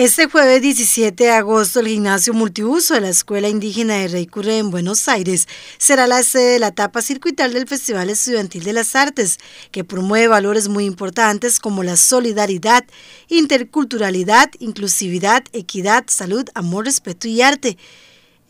Este jueves 17 de agosto, el gimnasio multiuso de la Escuela Indígena de Rey Curre en Buenos Aires será la sede de la etapa circuital del Festival Estudiantil de las Artes, que promueve valores muy importantes como la solidaridad, interculturalidad, inclusividad, equidad, salud, amor, respeto y arte.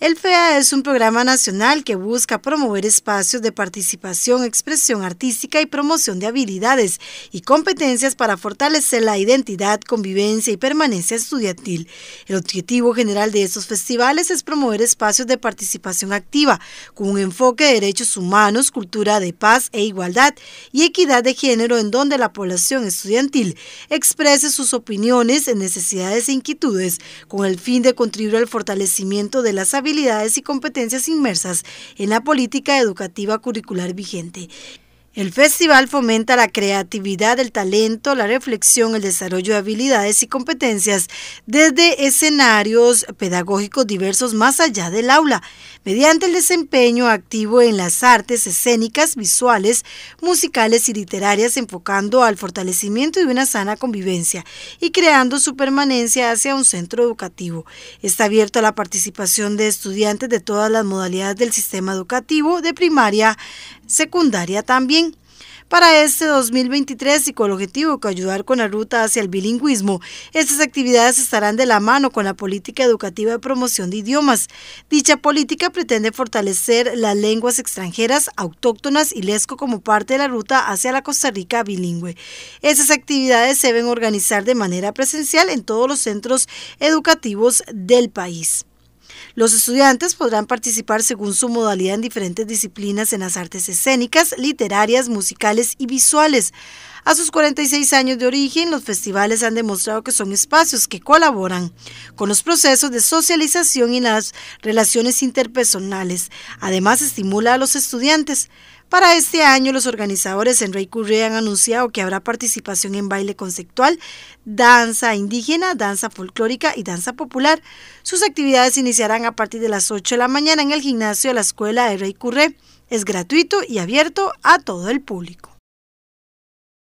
El FEA es un programa nacional que busca promover espacios de participación, expresión artística y promoción de habilidades y competencias para fortalecer la identidad, convivencia y permanencia estudiantil. El objetivo general de estos festivales es promover espacios de participación activa con un enfoque de derechos humanos, cultura de paz e igualdad y equidad de género en donde la población estudiantil exprese sus opiniones, necesidades e inquietudes con el fin de contribuir al fortalecimiento de las habilidades habilidades y competencias inmersas en la política educativa curricular vigente. El festival fomenta la creatividad, el talento, la reflexión, el desarrollo de habilidades y competencias desde escenarios pedagógicos diversos más allá del aula mediante el desempeño activo en las artes escénicas, visuales, musicales y literarias, enfocando al fortalecimiento de una sana convivencia y creando su permanencia hacia un centro educativo. Está abierto a la participación de estudiantes de todas las modalidades del sistema educativo, de primaria, secundaria también. Para este 2023 y con el objetivo de ayudar con la ruta hacia el bilingüismo, estas actividades estarán de la mano con la política educativa de promoción de idiomas. Dicha política pretende fortalecer las lenguas extranjeras, autóctonas y lesco como parte de la ruta hacia la Costa Rica bilingüe. Estas actividades se deben organizar de manera presencial en todos los centros educativos del país. Los estudiantes podrán participar según su modalidad en diferentes disciplinas en las artes escénicas, literarias, musicales y visuales. A sus 46 años de origen, los festivales han demostrado que son espacios que colaboran con los procesos de socialización y las relaciones interpersonales. Además, estimula a los estudiantes para este año, los organizadores en Rey Curré han anunciado que habrá participación en baile conceptual, danza indígena, danza folclórica y danza popular. Sus actividades iniciarán a partir de las 8 de la mañana en el gimnasio de la escuela de Rey Curré. Es gratuito y abierto a todo el público.